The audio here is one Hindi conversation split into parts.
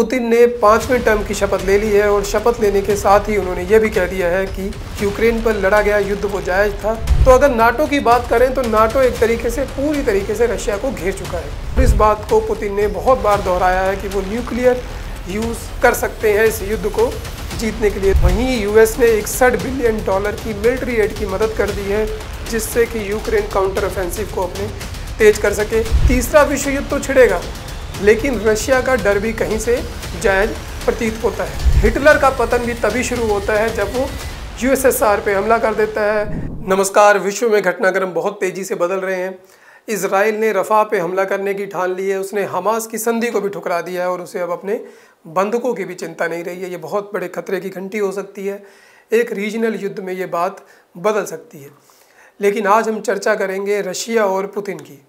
पुतिन ने पाँचवें टर्म की शपथ ले ली है और शपथ लेने के साथ ही उन्होंने ये भी कह दिया है कि यूक्रेन पर लड़ा गया युद्ध वो जायज था तो अगर नाटो की बात करें तो नाटो एक तरीके से पूरी तरीके से रशिया को घेर चुका है इस बात को पुतिन ने बहुत बार दोहराया है कि वो न्यूक्लियर यूज़ कर सकते हैं इस युद्ध को जीतने के लिए वहीं यूएस ने इकसठ बिलियन डॉलर की मिलिट्री एड की मदद कर दी है जिससे कि यूक्रेन काउंटर ऑफेंसिव को अपने तेज कर सके तीसरा विश्व युद्ध तो छिड़ेगा लेकिन रशिया का डर भी कहीं से जायज प्रतीत होता है हिटलर का पतन भी तभी शुरू होता है जब वो यूएसएसआर पे हमला कर देता है नमस्कार विश्व में घटनाक्रम बहुत तेज़ी से बदल रहे हैं इसराइल ने रफ़ा पे हमला करने की ठान ली है उसने हमास की संधि को भी ठुकरा दिया है और उसे अब अपने बंधकों की भी चिंता नहीं रही है ये बहुत बड़े खतरे की घंटी हो सकती है एक रीजनल युद्ध में ये बात बदल सकती है लेकिन आज हम चर्चा करेंगे रशिया और पुतिन की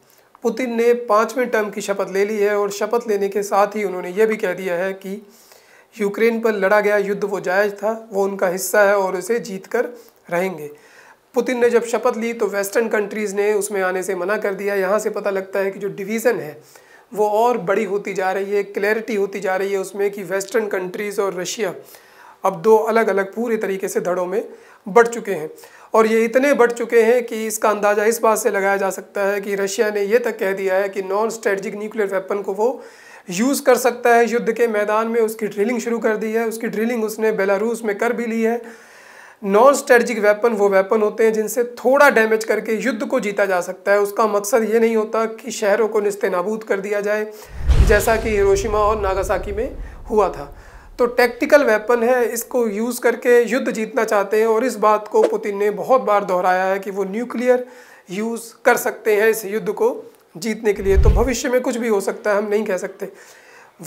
पुतिन ने पाँचवें टर्म की शपथ ले ली है और शपथ लेने के साथ ही उन्होंने ये भी कह दिया है कि यूक्रेन पर लड़ा गया युद्ध वो जायज़ था वो उनका हिस्सा है और उसे जीत कर रहेंगे पुतिन ने जब शपथ ली तो वेस्टर्न कंट्रीज़ ने उसमें आने से मना कर दिया यहाँ से पता लगता है कि जो डिवीज़न है वो और बड़ी होती जा रही है क्लैरिटी होती जा रही है उसमें कि वेस्टर्न कंट्रीज़ और रशिया अब दो अलग अलग पूरे तरीके से धड़ों में बढ़ चुके हैं और ये इतने बढ़ चुके हैं कि इसका अंदाज़ा इस बात से लगाया जा सकता है कि रशिया ने यह तक कह दिया है कि नॉन स्ट्रेटजिक न्यूक्लियर वेपन को वो यूज़ कर सकता है युद्ध के मैदान में उसकी ड्रिलिंग शुरू कर दी है उसकी ड्रिलिंग उसने बेलारूस में कर भी ली है नॉन स्ट्रेटजिक वेपन वो वेपन होते हैं जिनसे थोड़ा डैमेज करके युद्ध को जीता जा सकता है उसका मकसद ये नहीं होता कि शहरों को नस्त कर दिया जाए जैसा कि हिरोशिमा और नागासाकी में हुआ था तो टैक्टिकल वेपन है इसको यूज़ करके युद्ध जीतना चाहते हैं और इस बात को पुतिन ने बहुत बार दोहराया है कि वो न्यूक्लियर यूज़ कर सकते हैं इस युद्ध को जीतने के लिए तो भविष्य में कुछ भी हो सकता है हम नहीं कह सकते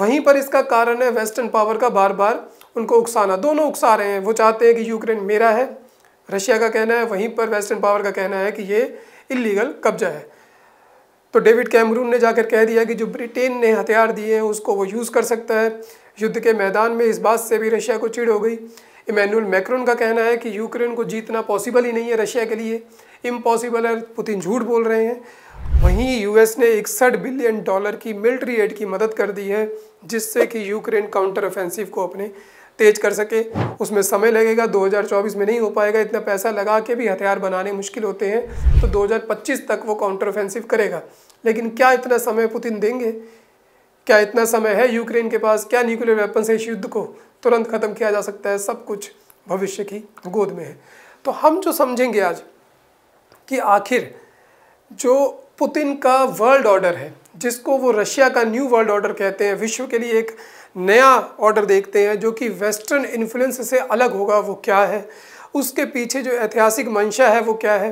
वहीं पर इसका कारण है वेस्टर्न पावर का बार बार उनको उकसाना दोनों उकसा रहे हैं वो चाहते हैं कि यूक्रेन मेरा है रशिया का कहना है वहीं पर वेस्टर्न पावर का कहना है कि ये इलीगल कब्जा है तो डेविड कैमरून ने जाकर कह दिया कि जो ब्रिटेन ने हथियार दिए हैं उसको वो यूज़ कर सकता है युद्ध के मैदान में इस बात से भी रशिया को चिड़ हो गई इमैनुअल मैक्रोन का कहना है कि यूक्रेन को जीतना पॉसिबल ही नहीं है रशिया के लिए इम्पॉसिबल है पुतिन झूठ बोल रहे हैं वहीं यूएस ने इकसठ बिलियन डॉलर की मिलिट्री एड की मदद कर दी है जिससे कि यूक्रेन काउंटर ऑफेंसिव को अपने तेज कर सके उसमें समय लगेगा 2024 में नहीं हो पाएगा इतना पैसा लगा के भी हथियार बनाने मुश्किल होते हैं तो 2025 तक वो काउंटर ऑफेंसिव करेगा लेकिन क्या इतना समय पुतिन देंगे क्या इतना समय है यूक्रेन के पास क्या न्यूक्लियर वेपन से इस युद्ध को तुरंत ख़त्म किया जा सकता है सब कुछ भविष्य की गोद में है तो हम जो समझेंगे आज कि आखिर जो पुतिन का वर्ल्ड ऑर्डर है जिसको वो रशिया का न्यू वर्ल्ड ऑर्डर कहते हैं विश्व के लिए एक नया ऑर्डर देखते हैं जो कि वेस्टर्न इन्फ्लुएंस से अलग होगा वो क्या है उसके पीछे जो ऐतिहासिक मंशा है वो क्या है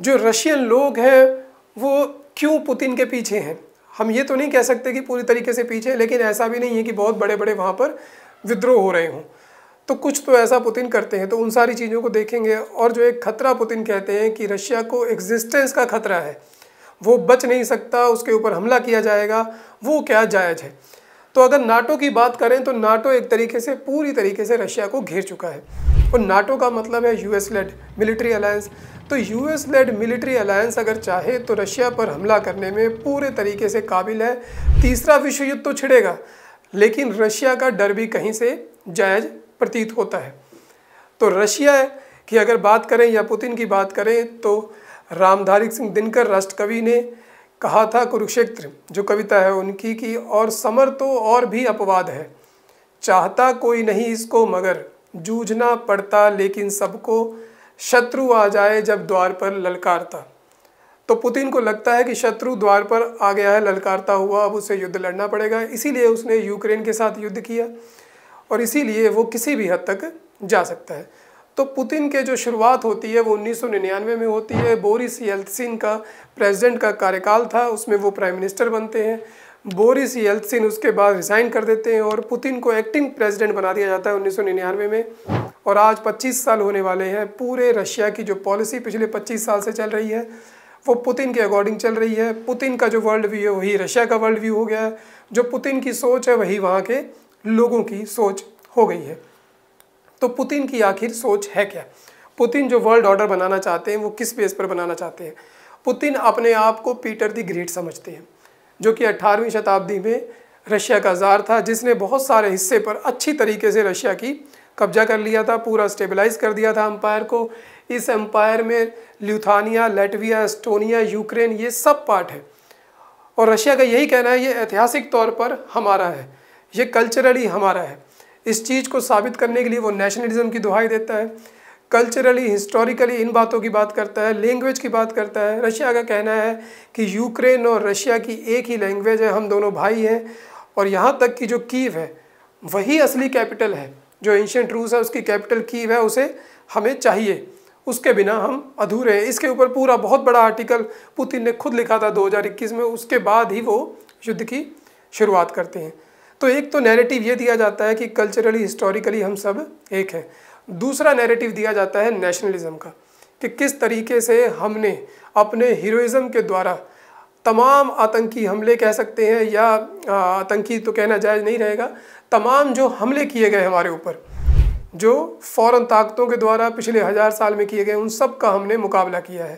जो रशियन लोग हैं वो क्यों पुतिन के पीछे हैं हम ये तो नहीं कह सकते कि पूरी तरीके से पीछे लेकिन ऐसा भी नहीं है कि बहुत बड़े बड़े वहाँ पर विद्रोह हो रहे हों तो कुछ तो ऐसा पुतिन करते हैं तो उन सारी चीज़ों को देखेंगे और जो एक खतरा पुतिन कहते हैं कि रशिया को एग्जिस्टेंस का खतरा है वो बच नहीं सकता उसके ऊपर हमला किया जाएगा वो क्या जायज़ है तो अगर नाटो की बात करें तो नाटो एक तरीके से पूरी तरीके से रशिया को घेर चुका है और नाटो का मतलब है यूएस लेड मिलिट्री अलायंस तो यूएस लेड मिलिट्री अलायंस अगर चाहे तो रशिया पर हमला करने में पूरे तरीके से काबिल है तीसरा विश्व युद्ध तो छिड़ेगा लेकिन रशिया का डर भी कहीं से जायज प्रतीत होता है तो रशिया की अगर बात करें या पुतिन की बात करें तो रामधारी सिंह दिनकर राष्ट्रकवि ने कहा था कुरुक्षेत्र जो कविता है उनकी की और समर तो और भी अपवाद है चाहता कोई नहीं इसको मगर जूझना पड़ता लेकिन सबको शत्रु आ जाए जब द्वार पर ललकारता तो पुतिन को लगता है कि शत्रु द्वार पर आ गया है ललकारता हुआ अब उसे युद्ध लड़ना पड़ेगा इसीलिए उसने यूक्रेन के साथ युद्ध किया और इसीलिए वो किसी भी हद तक जा सकता है तो पुतिन के जो शुरुआत होती है वो 1999 में होती है बोरिस येल्थसिन का प्रेसिडेंट का कार्यकाल था उसमें वो प्राइम मिनिस्टर बनते हैं बोरिस येल्सिन उसके बाद रिज़ाइन कर देते हैं और पुतिन को एक्टिंग प्रेसिडेंट बना दिया जाता है उन्नीस में और आज 25 साल होने वाले हैं पूरे रशिया की जो पॉलिसी पिछले 25 साल से चल रही है वो पुतिन के अकॉर्डिंग चल रही है पुतिन का जो वर्ल्ड व्यू है वही रशिया का वर्ल्ड व्यू हो गया है जो पुतिन की सोच है वही वहाँ के लोगों की सोच हो गई है तो पुतिन की आखिर सोच है क्या पुतिन जो वर्ल्ड ऑर्डर बनाना चाहते हैं वो किस बेस पर बनाना चाहते हैं पुतिन अपने आप को पीटर दी ग्रेट समझते हैं जो कि 18वीं शताब्दी में रशिया का जार था जिसने बहुत सारे हिस्से पर अच्छी तरीके से रशिया की कब्जा कर लिया था पूरा स्टेबलाइज कर दिया था अम्पायर को इस एम्पायर में ल्यूथानिया लेटविया एस्टोनिया यूक्रेन ये सब पार्ट है और रशिया का यही कहना है ये ऐतिहासिक तौर पर हमारा है ये कल्चरली हमारा है इस चीज़ को साबित करने के लिए वो नेशनलिज्म की दुहाई देता है कल्चरली हिस्टोरिकली इन बातों की बात करता है लैंग्वेज की बात करता है रशिया का कहना है कि यूक्रेन और रशिया की एक ही लैंग्वेज है हम दोनों भाई हैं और यहाँ तक कि जो कीव है वही असली कैपिटल है जो एंशेंट रूस है उसकी कैपिटल कीव है उसे हमें चाहिए उसके बिना हम अधूरे हैं इसके ऊपर पूरा बहुत बड़ा आर्टिकल पुतिन ने खुद लिखा था 2021 में उसके बाद ही वो युद्ध की शुरुआत करते हैं तो एक तो नैरेटिव ये दिया जाता है कि कल्चरली हिस्टोरिकली हम सब एक हैं दूसरा नैरेटिव दिया जाता है नेशनलिज्म का कि किस तरीके से हमने अपने हीरोइज़म के द्वारा तमाम आतंकी हमले कह सकते हैं या आतंकी तो कहना जायज़ नहीं रहेगा तमाम जो हमले किए गए हमारे ऊपर जो फ़ौर ताकतों के द्वारा पिछले हज़ार साल में किए गए उन सब का हमने मुकाबला किया है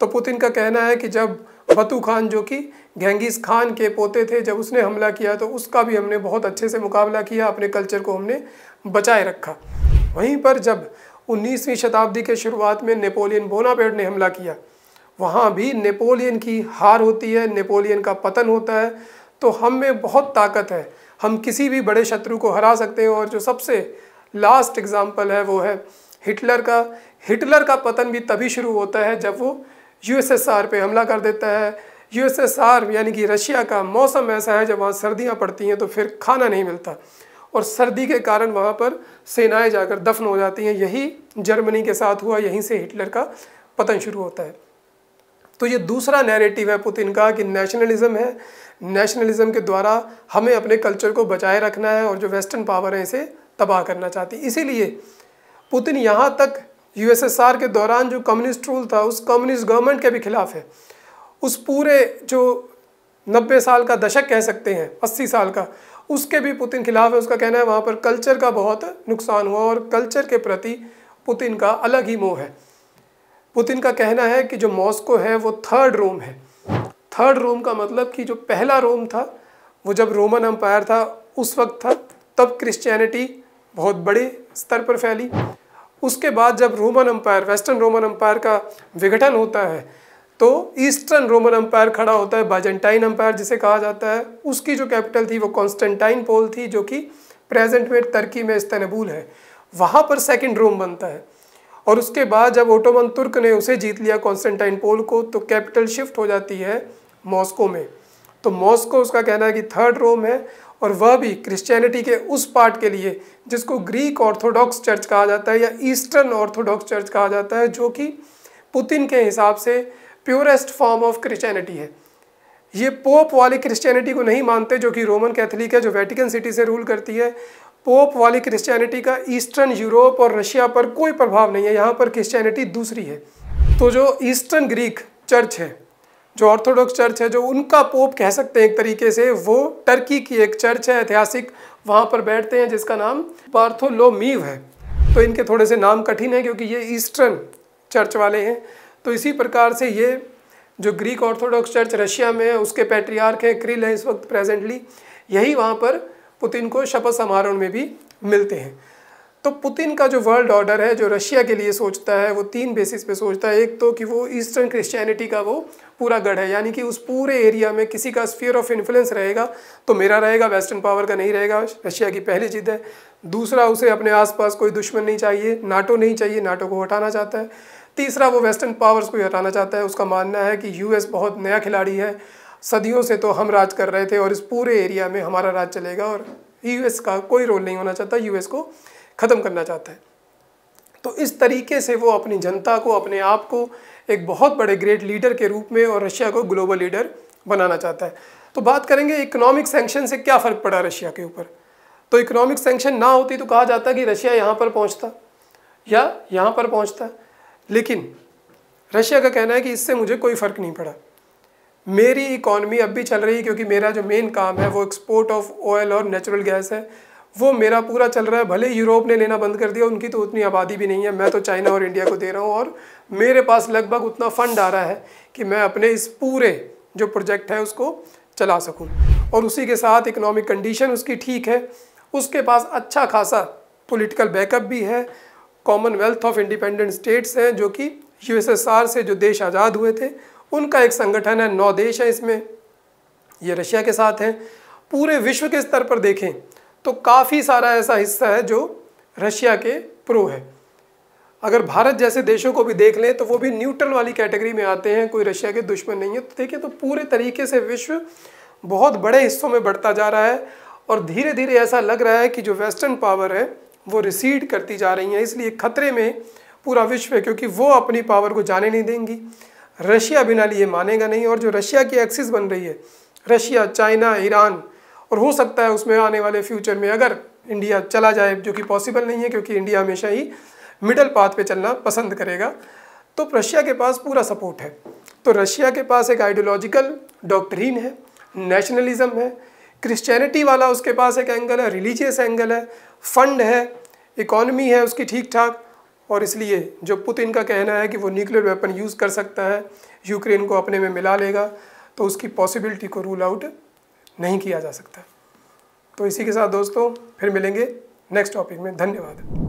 तो पुतिन का कहना है कि जब बतू खान जो कि घेंगिस खान के पोते थे जब उसने हमला किया तो उसका भी हमने बहुत अच्छे से मुकाबला किया अपने कल्चर को हमने बचाए रखा वहीं पर जब 19वीं शताब्दी के शुरुआत में नेपोलियन बोनापेड ने हमला किया वहाँ भी नेपोलियन की हार होती है नेपोलियन का पतन होता है तो हम में बहुत ताकत है हम किसी भी बड़े शत्रु को हरा सकते हैं और जो सबसे लास्ट एग्ज़ाम्पल है वो है हिटलर का हिटलर का पतन भी तभी शुरू होता है जब वो यूएसएसआर पे हमला कर देता है यूएसएसआर यानी कि रशिया का मौसम ऐसा है जब वहाँ सर्दियाँ पड़ती हैं तो फिर खाना नहीं मिलता और सर्दी के कारण वहाँ पर सेनाएं जाकर दफन हो जाती हैं यही जर्मनी के साथ हुआ यहीं से हिटलर का पतन शुरू होता है तो ये दूसरा नैरेटिव है पुतिन का कि नेशनलिज्म है नेशनलिज्म के द्वारा हमें अपने कल्चर को बचाए रखना है और जो वेस्टर्न पावर है इसे तबाह करना चाहती इसीलिए पुतिन यहाँ तक यूएसएसआर के दौरान जो कम्युनिस्ट रूल था उस कम्युनिस्ट गवर्नमेंट के भी खिलाफ है उस पूरे जो नब्बे साल का दशक कह सकते हैं अस्सी साल का उसके भी पुतिन खिलाफ है उसका कहना है वहाँ पर कल्चर का बहुत नुकसान हुआ और कल्चर के प्रति पुतिन का अलग ही मोह है पुतिन का कहना है कि जो मॉस्को है वो थर्ड रोम है थर्ड रोम का मतलब कि जो पहला रोम था वो जब रोमन अम्पायर था उस वक्त था तब क्रिश्चियनिटी बहुत बड़े स्तर पर फैली उसके बाद जब Roman empire western Roman empire का विघटन होता है तो ईस्टर्न रोमन अम्पायर खड़ा होता है बाजेंटाइन अम्पायर जिसे कहा जाता है उसकी जो कैपिटल थी वो कॉन्स्टेंटाइन पोल थी जो कि प्रेजेंट में तर्की में इस्तनबुल है वहाँ पर सेकेंड रोम बनता है और उसके बाद जब ओटोमन तुर्क ने उसे जीत लिया कॉन्स्टेंटाइन पोल को तो कैपिटल शिफ्ट हो जाती है मॉस्को में तो मॉस्को उसका कहना है कि थर्ड रोम है और वह भी क्रिश्चियनिटी के उस पार्ट के लिए जिसको ग्रीक ऑर्थोडॉक्स चर्च कहा जाता है या ईस्टर्न ऑर्थोडॉक्स चर्च कहा जाता है जो कि पुतिन के हिसाब से प्योरेस्ट फॉर्म ऑफ क्रिश्चियनिटी है ये पोप वाली क्रिश्चियनिटी को नहीं मानते जो कि रोमन कैथलिक है जो वेटिकन सिटी से रूल करती है पोप वाली क्रिश्चियनिटी का ईस्टर्न यूरोप और रशिया पर कोई प्रभाव नहीं है यहाँ पर क्रिश्चियनिटी दूसरी है तो जो ईस्टर्न ग्रीक चर्च है जो ऑर्थोडॉक्स चर्च है जो उनका पोप कह सकते हैं एक तरीके से वो टर्की की एक चर्च है ऐतिहासिक वहाँ पर बैठते हैं जिसका नाम पार्थोलोमीव है तो इनके थोड़े से नाम कठिन हैं क्योंकि ये ईस्टर्न चर्च वाले हैं तो इसी प्रकार से ये जो ग्रीक ऑर्थोडॉक्स चर्च रशिया में है उसके पैट्रियार्क हैं क्रिल हैं इस वक्त प्रेजेंटली यही वहाँ पर पुतिन को शपथ समारोह में भी मिलते हैं तो पुतिन का जो वर्ल्ड ऑर्डर है जो रशिया के लिए सोचता है वो तीन बेसिस पे सोचता है एक तो कि वो ईस्टर्न क्रिश्चियनिटी का वो पूरा गढ़ है यानी कि उस पूरे एरिया में किसी का स्फीयर ऑफ इन्फ्लुएंस रहेगा तो मेरा रहेगा वेस्टर्न पावर का नहीं रहेगा रशिया की पहली जिद है दूसरा उसे अपने आसपास कोई दुश्मन नहीं चाहिए नाटो नहीं चाहिए नाटो को हटाना चाहता है तीसरा वो वेस्टर्न पावर्स को हटाना चाहता है उसका मानना है कि यूएस बहुत नया खिलाड़ी है सदियों से तो हम राज कर रहे थे और इस पूरे एरिया में हमारा राज चलेगा और यूएस का कोई रोल नहीं होना चाहता यूएस को ख़त्म करना चाहता है तो इस तरीके से वो अपनी जनता को अपने आप को एक बहुत बड़े ग्रेट लीडर के रूप में और रशिया को ग्लोबल लीडर बनाना चाहता है तो बात करेंगे इकोनॉमिक सेंक्शन से क्या फ़र्क पड़ा रशिया के ऊपर तो इकोनॉमिक सेंक्शन ना होती तो कहा जाता कि रशिया यहाँ पर पहुँचता या यहाँ पर पहुँचता लेकिन रशिया का कहना है कि इससे मुझे कोई फ़र्क नहीं पड़ा मेरी इकॉनमी अब भी चल रही है क्योंकि मेरा जो मेन काम है वो एक्सपोर्ट ऑफ ऑयल और नेचुरल गैस है वो मेरा पूरा चल रहा है भले यूरोप ने लेना बंद कर दिया उनकी तो उतनी आबादी भी नहीं है मैं तो चाइना और इंडिया को दे रहा हूँ और मेरे पास लगभग उतना फंड आ रहा है कि मैं अपने इस पूरे जो प्रोजेक्ट है उसको चला सकूँ और उसी के साथ इकोनॉमिक कंडीशन उसकी ठीक है उसके पास अच्छा खासा पोलिटिकल बैकअप भी है कॉमनवेल्थ ऑफ इंडिपेंडेंट स्टेट्स हैं जो कि यू से जो देश आज़ाद हुए थे उनका एक संगठन है नौ देश है इसमें ये रशिया के साथ हैं पूरे विश्व के स्तर पर देखें तो काफ़ी सारा ऐसा हिस्सा है जो रशिया के प्रो है अगर भारत जैसे देशों को भी देख लें तो वो भी न्यूट्रल वाली कैटेगरी में आते हैं कोई रशिया के दुश्मन नहीं है तो देखिए तो पूरे तरीके से विश्व बहुत बड़े हिस्सों में बढ़ता जा रहा है और धीरे धीरे ऐसा लग रहा है कि जो वेस्टर्न पावर है वो रिसीड करती जा रही हैं इसलिए खतरे में पूरा विश्व है क्योंकि वो अपनी पावर को जाने नहीं देंगी रशिया बिना लिए मानेगा नहीं और जो रशिया की एक्सिस बन रही है रशिया चाइना ईरान और हो सकता है उसमें आने वाले फ्यूचर में अगर इंडिया चला जाए जो कि पॉसिबल नहीं है क्योंकि इंडिया हमेशा ही मिडल पाथ पे चलना पसंद करेगा तो रशिया के पास पूरा सपोर्ट है तो रशिया के पास एक आइडियोलॉजिकल डॉक्ट्रीन है नेशनलिज्म है क्रिश्चियनिटी वाला उसके पास एक एंगल है रिलीजियस एंगल है फंड है इकॉनमी है उसकी ठीक ठाक और इसलिए जो पुतिन का कहना है कि वो न्यूक्लियर वेपन यूज़ कर सकता है यूक्रेन को अपने में मिला लेगा तो उसकी पॉसिबिलिटी को रूल आउट नहीं किया जा सकता तो इसी के साथ दोस्तों फिर मिलेंगे नेक्स्ट टॉपिक में धन्यवाद